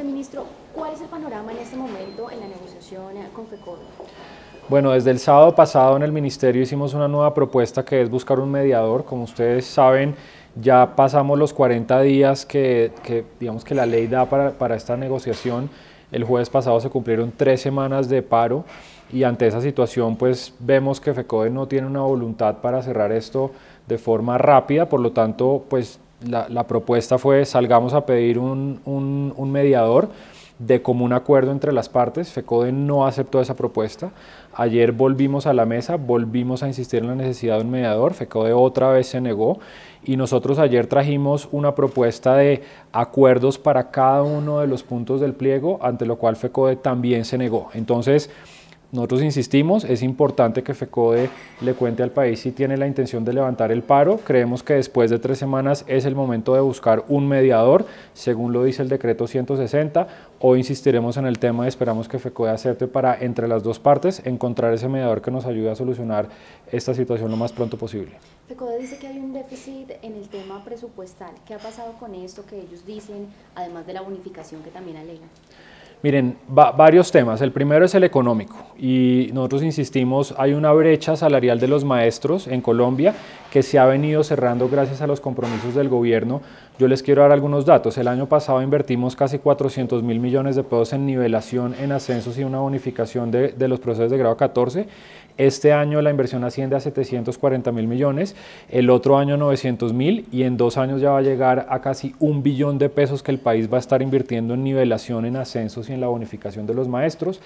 Ministro, ¿cuál es el panorama en este momento en la negociación con FECODE? Bueno, desde el sábado pasado en el Ministerio hicimos una nueva propuesta que es buscar un mediador. Como ustedes saben, ya pasamos los 40 días que, que digamos que la ley da para, para esta negociación. El jueves pasado se cumplieron tres semanas de paro y ante esa situación pues vemos que FECODE no tiene una voluntad para cerrar esto de forma rápida, por lo tanto pues la, propuesta fue salgamos a pedir un, un mediador de común acuerdo entre las partes. FECODE no aceptó esa propuesta. Ayer volvimos a la mesa, volvimos a insistir en la necesidad de un mediador. FECODE otra vez se negó y nosotros ayer trajimos una propuesta de acuerdos para cada uno de los puntos del pliego, ante lo cual FECODE también se negó. Entonces, nosotros insistimos, es importante que FECODE le cuente al país si tiene la intención de levantar el paro. Creemos que después de tres semanas es el momento de buscar un mediador, según lo dice el decreto 160. o insistiremos en el tema y esperamos que FECODE acepte para, entre las dos partes, encontrar ese mediador que nos ayude a solucionar esta situación lo más pronto posible. FECODE dice que hay un déficit en el tema presupuestal. ¿Qué ha pasado con esto que ellos dicen, además de la bonificación que también alegan? Miren, varios temas. El primero es el económico y nosotros insistimos, hay una brecha salarial de los maestros en Colombia que se ha venido cerrando gracias a los compromisos del gobierno. Yo les quiero dar algunos datos. El año pasado invertimos casi 400 mil millones de pesos en nivelación, en ascensos y una bonificación de, de los procesos de grado 14. Este año la inversión asciende a 740 mil millones, el otro año 900 mil y en dos años ya va a llegar a casi un billón de pesos que el país va a estar invirtiendo en nivelación, en ascensos y en la bonificación de los maestros.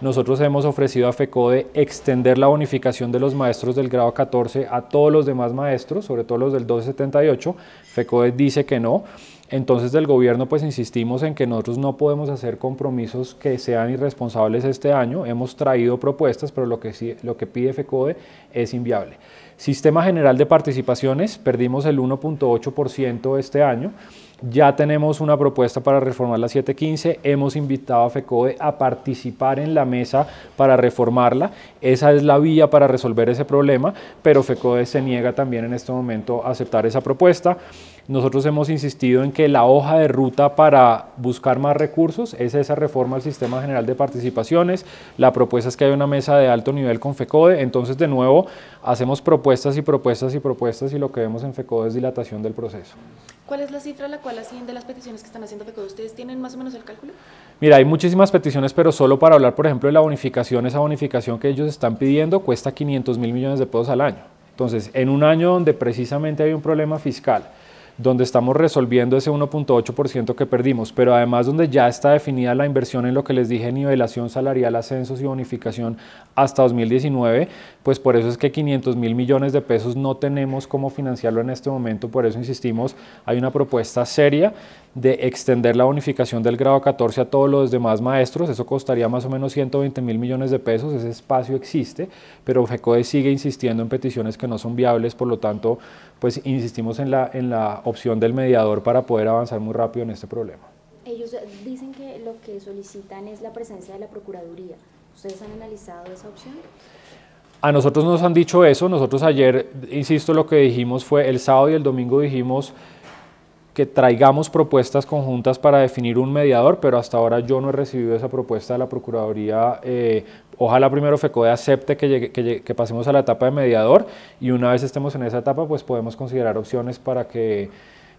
Nosotros hemos ofrecido a FECODE extender la bonificación de los maestros del grado 14 a todos los demás maestros, sobre todo los del 1278. FECODE dice que no. Entonces del gobierno pues insistimos en que nosotros no podemos hacer compromisos que sean irresponsables este año. Hemos traído propuestas, pero lo que, lo que pide FECODE es inviable. Sistema General de Participaciones, perdimos el 1.8% este año. Ya tenemos una propuesta para reformar la 715, hemos invitado a FECODE a participar en la mesa para reformarla, esa es la vía para resolver ese problema, pero FECODE se niega también en este momento a aceptar esa propuesta. Nosotros hemos insistido en que la hoja de ruta para buscar más recursos es esa reforma al Sistema General de Participaciones. La propuesta es que haya una mesa de alto nivel con FECODE. Entonces, de nuevo, hacemos propuestas y propuestas y propuestas y lo que vemos en FECODE es dilatación del proceso. ¿Cuál es la cifra a la cual asciende las peticiones que están haciendo ¿Ustedes tienen más o menos el cálculo? Mira, hay muchísimas peticiones, pero solo para hablar, por ejemplo, de la bonificación, esa bonificación que ellos están pidiendo cuesta 500 mil millones de pesos al año. Entonces, en un año donde precisamente hay un problema fiscal, donde estamos resolviendo ese 1.8% que perdimos, pero además donde ya está definida la inversión en lo que les dije, nivelación salarial, ascensos y bonificación hasta 2019, pues por eso es que 500 mil millones de pesos no tenemos cómo financiarlo en este momento, por eso insistimos, hay una propuesta seria de extender la bonificación del grado 14 a todos los demás maestros, eso costaría más o menos 120 mil millones de pesos, ese espacio existe, pero FECODE sigue insistiendo en peticiones que no son viables, por lo tanto, pues insistimos en la, en la opción del mediador para poder avanzar muy rápido en este problema. Ellos dicen que lo que solicitan es la presencia de la Procuraduría. ¿Ustedes han analizado esa opción? A nosotros nos han dicho eso, nosotros ayer, insisto, lo que dijimos fue, el sábado y el domingo dijimos, que traigamos propuestas conjuntas para definir un mediador, pero hasta ahora yo no he recibido esa propuesta de la Procuraduría. Eh, ojalá primero FECODE acepte que, pasemos a la etapa de mediador y una vez estemos en esa etapa, pues podemos considerar opciones para que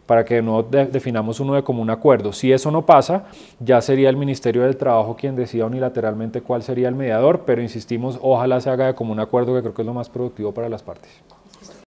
para que no definamos uno de común acuerdo. Si eso no pasa, ya sería el Ministerio del Trabajo quien decida unilateralmente cuál sería el mediador, pero insistimos, ojalá se haga de común acuerdo, que creo que es lo más productivo para las partes.